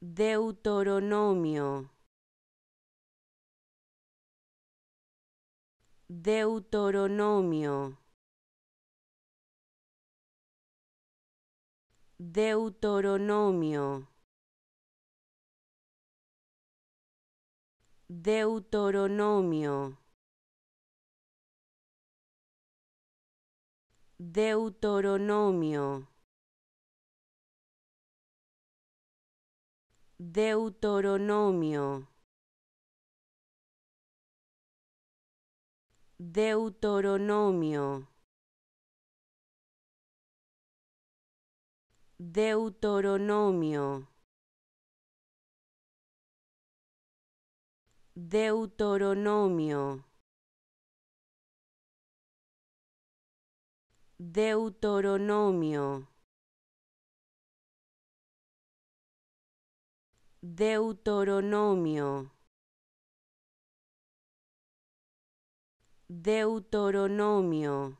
Deuteronomio. Deuteronomio. Deuteronomio. Deuteronomio. Deuteronomio. Deuteronomio. Deuteronomio. Deuteronomio. Deuteronomio. Deuteronomio. Deuteronomio. Deuteronomio.